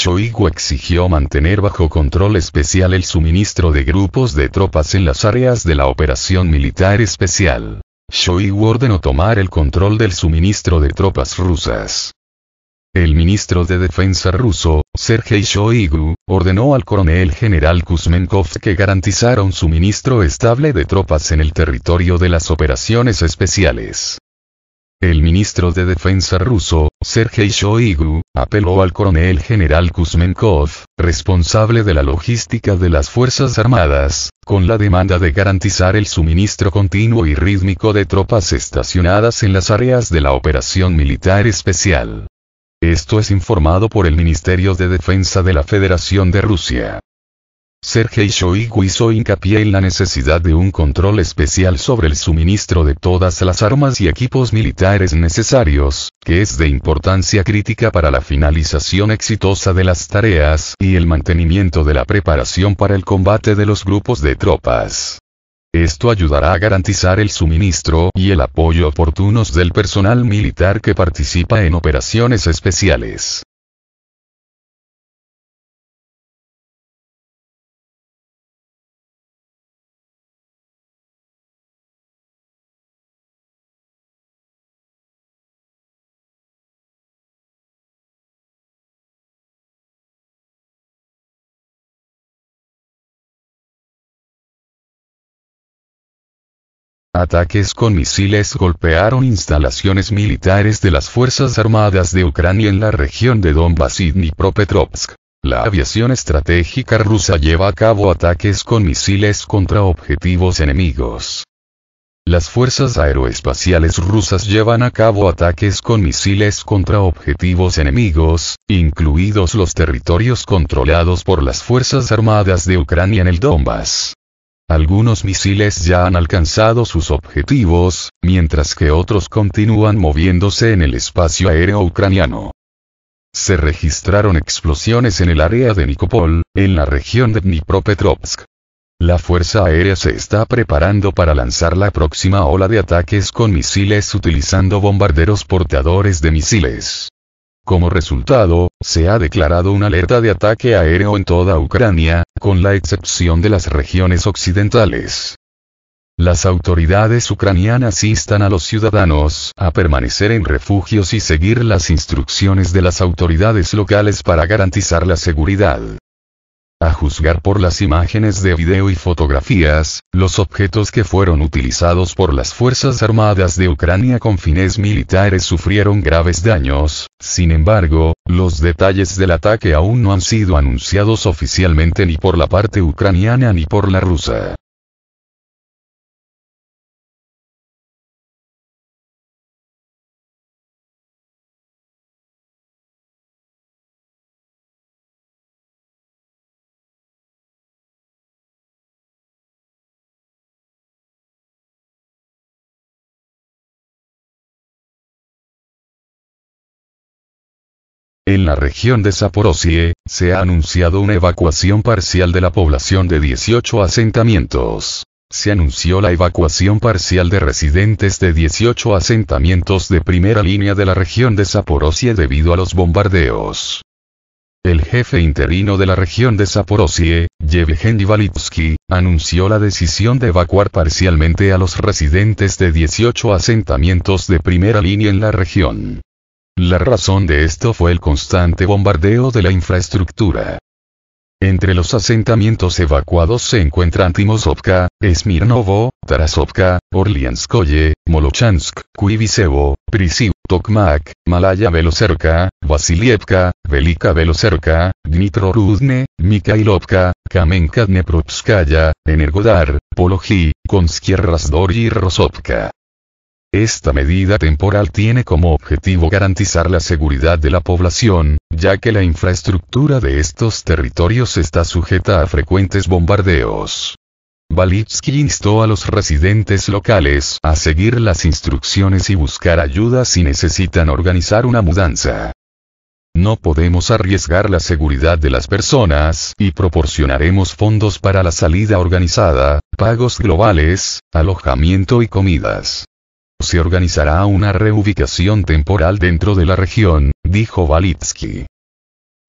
Shoigu exigió mantener bajo control especial el suministro de grupos de tropas en las áreas de la operación militar especial. Shoigu ordenó tomar el control del suministro de tropas rusas. El ministro de Defensa ruso, Sergei Shoigu, ordenó al coronel general Kuzmenkov que garantizara un suministro estable de tropas en el territorio de las operaciones especiales. El ministro de Defensa ruso, Sergei Shoigu, apeló al coronel general Kuzmenkov, responsable de la logística de las Fuerzas Armadas, con la demanda de garantizar el suministro continuo y rítmico de tropas estacionadas en las áreas de la operación militar especial. Esto es informado por el Ministerio de Defensa de la Federación de Rusia. Sergei Shoigu hizo hincapié en la necesidad de un control especial sobre el suministro de todas las armas y equipos militares necesarios, que es de importancia crítica para la finalización exitosa de las tareas y el mantenimiento de la preparación para el combate de los grupos de tropas. Esto ayudará a garantizar el suministro y el apoyo oportunos del personal militar que participa en operaciones especiales. Ataques con misiles golpearon instalaciones militares de las Fuerzas Armadas de Ucrania en la región de Donbass y Dnipropetrovsk. La aviación estratégica rusa lleva a cabo ataques con misiles contra objetivos enemigos. Las fuerzas aeroespaciales rusas llevan a cabo ataques con misiles contra objetivos enemigos, incluidos los territorios controlados por las Fuerzas Armadas de Ucrania en el Donbass. Algunos misiles ya han alcanzado sus objetivos, mientras que otros continúan moviéndose en el espacio aéreo ucraniano. Se registraron explosiones en el área de Nikopol, en la región de Dnipropetrovsk. La Fuerza Aérea se está preparando para lanzar la próxima ola de ataques con misiles utilizando bombarderos portadores de misiles. Como resultado, se ha declarado una alerta de ataque aéreo en toda Ucrania, con la excepción de las regiones occidentales. Las autoridades ucranianas instan a los ciudadanos a permanecer en refugios y seguir las instrucciones de las autoridades locales para garantizar la seguridad. A juzgar por las imágenes de video y fotografías, los objetos que fueron utilizados por las Fuerzas Armadas de Ucrania con fines militares sufrieron graves daños, sin embargo, los detalles del ataque aún no han sido anunciados oficialmente ni por la parte ucraniana ni por la rusa. En la región de Saporosie, se ha anunciado una evacuación parcial de la población de 18 asentamientos. Se anunció la evacuación parcial de residentes de 18 asentamientos de primera línea de la región de Saporosie debido a los bombardeos. El jefe interino de la región de Saporosie, Yevgeny Valitsky, anunció la decisión de evacuar parcialmente a los residentes de 18 asentamientos de primera línea en la región. La razón de esto fue el constante bombardeo de la infraestructura. Entre los asentamientos evacuados se encuentran Timosovka, Smirnovo, Tarasovka, Orlianskoye, Molochansk, Kuivisevo, Prisiv, Tokmak, Malaya Velocerca, Vasilievka, Velika Velocerca, Rudne, Mikhailovka, Kamenka Dnepropskaya, Energodar, Poloji, Konskierrasdor y Rosovka. Esta medida temporal tiene como objetivo garantizar la seguridad de la población, ya que la infraestructura de estos territorios está sujeta a frecuentes bombardeos. Balitsky instó a los residentes locales a seguir las instrucciones y buscar ayuda si necesitan organizar una mudanza. No podemos arriesgar la seguridad de las personas y proporcionaremos fondos para la salida organizada, pagos globales, alojamiento y comidas. Se organizará una reubicación temporal dentro de la región, dijo Balitsky.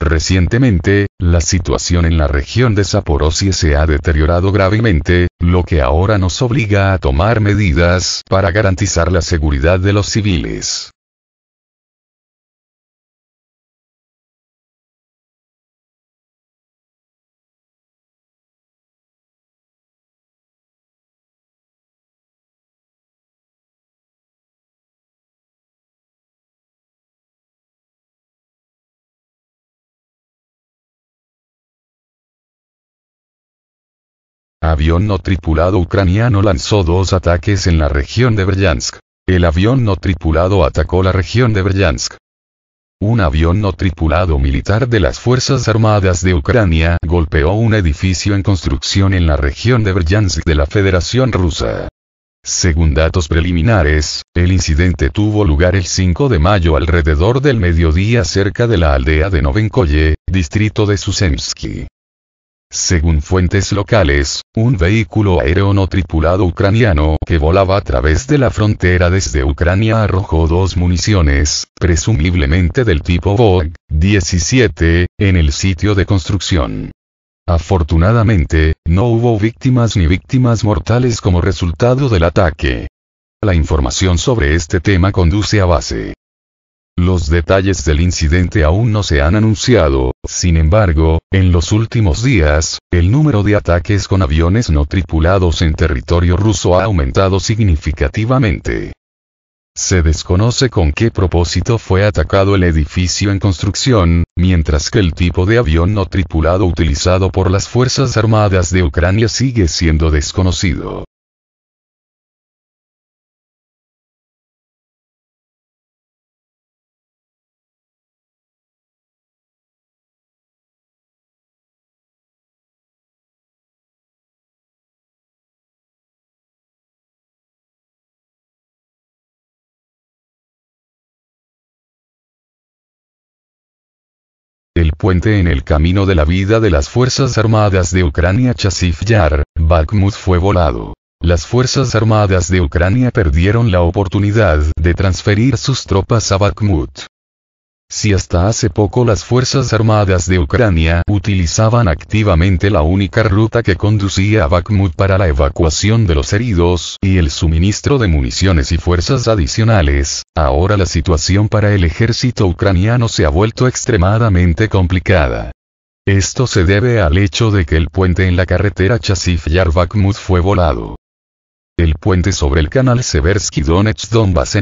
Recientemente, la situación en la región de Saporosie se ha deteriorado gravemente, lo que ahora nos obliga a tomar medidas para garantizar la seguridad de los civiles. avión no tripulado ucraniano lanzó dos ataques en la región de Bryansk. El avión no tripulado atacó la región de Bryansk. Un avión no tripulado militar de las Fuerzas Armadas de Ucrania golpeó un edificio en construcción en la región de Bryansk de la Federación Rusa. Según datos preliminares, el incidente tuvo lugar el 5 de mayo alrededor del mediodía cerca de la aldea de Novenkoye, distrito de Susensky. Según fuentes locales, un vehículo aéreo no tripulado ucraniano que volaba a través de la frontera desde Ucrania arrojó dos municiones, presumiblemente del tipo Vog-17, en el sitio de construcción. Afortunadamente, no hubo víctimas ni víctimas mortales como resultado del ataque. La información sobre este tema conduce a base los detalles del incidente aún no se han anunciado, sin embargo, en los últimos días, el número de ataques con aviones no tripulados en territorio ruso ha aumentado significativamente. Se desconoce con qué propósito fue atacado el edificio en construcción, mientras que el tipo de avión no tripulado utilizado por las Fuerzas Armadas de Ucrania sigue siendo desconocido. el puente en el camino de la vida de las Fuerzas Armadas de Ucrania Chasiv Yar, Bakhmut fue volado. Las Fuerzas Armadas de Ucrania perdieron la oportunidad de transferir sus tropas a Bakhmut. Si hasta hace poco las Fuerzas Armadas de Ucrania utilizaban activamente la única ruta que conducía a Bakhmut para la evacuación de los heridos y el suministro de municiones y fuerzas adicionales, ahora la situación para el ejército ucraniano se ha vuelto extremadamente complicada. Esto se debe al hecho de que el puente en la carretera Chasiv-Yar-Bakhmut fue volado. El puente sobre el canal Seversky Donetsk Donbass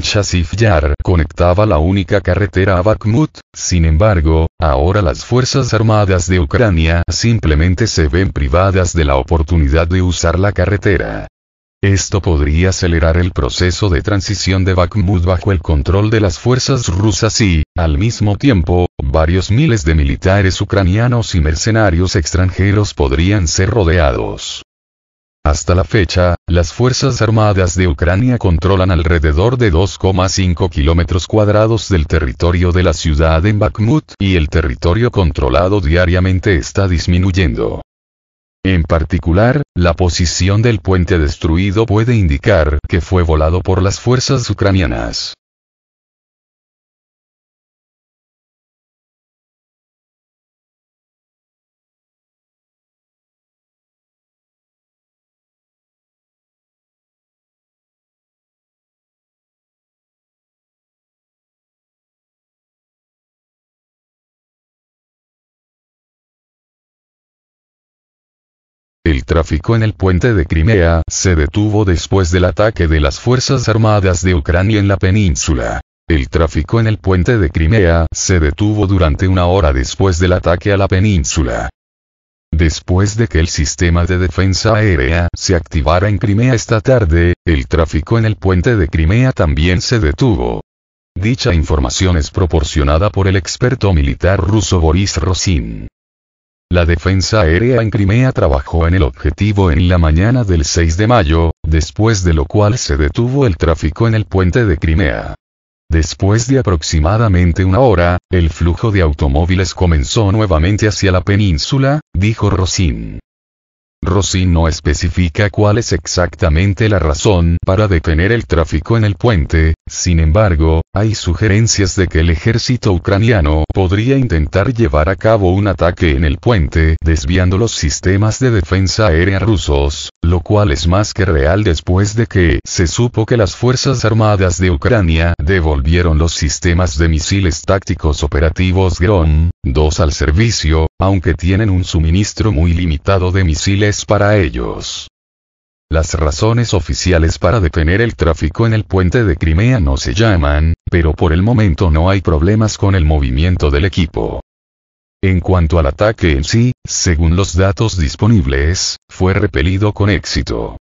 Yar conectaba la única carretera a Bakhmut, sin embargo, ahora las Fuerzas Armadas de Ucrania simplemente se ven privadas de la oportunidad de usar la carretera. Esto podría acelerar el proceso de transición de Bakhmut bajo el control de las fuerzas rusas y, al mismo tiempo, varios miles de militares ucranianos y mercenarios extranjeros podrían ser rodeados. Hasta la fecha, las Fuerzas Armadas de Ucrania controlan alrededor de 2,5 kilómetros cuadrados del territorio de la ciudad en Bakhmut y el territorio controlado diariamente está disminuyendo. En particular, la posición del puente destruido puede indicar que fue volado por las fuerzas ucranianas. El tráfico en el puente de Crimea se detuvo después del ataque de las Fuerzas Armadas de Ucrania en la península. El tráfico en el puente de Crimea se detuvo durante una hora después del ataque a la península. Después de que el sistema de defensa aérea se activara en Crimea esta tarde, el tráfico en el puente de Crimea también se detuvo. Dicha información es proporcionada por el experto militar ruso Boris Rosin. La defensa aérea en Crimea trabajó en el objetivo en la mañana del 6 de mayo, después de lo cual se detuvo el tráfico en el puente de Crimea. Después de aproximadamente una hora, el flujo de automóviles comenzó nuevamente hacia la península, dijo Rosin. Rossi no especifica cuál es exactamente la razón para detener el tráfico en el puente, sin embargo, hay sugerencias de que el ejército ucraniano podría intentar llevar a cabo un ataque en el puente desviando los sistemas de defensa aérea rusos, lo cual es más que real después de que se supo que las Fuerzas Armadas de Ucrania devolvieron los sistemas de misiles tácticos operativos Grom, 2 al servicio, aunque tienen un suministro muy limitado de misiles para ellos. Las razones oficiales para detener el tráfico en el puente de Crimea no se llaman, pero por el momento no hay problemas con el movimiento del equipo. En cuanto al ataque en sí, según los datos disponibles, fue repelido con éxito.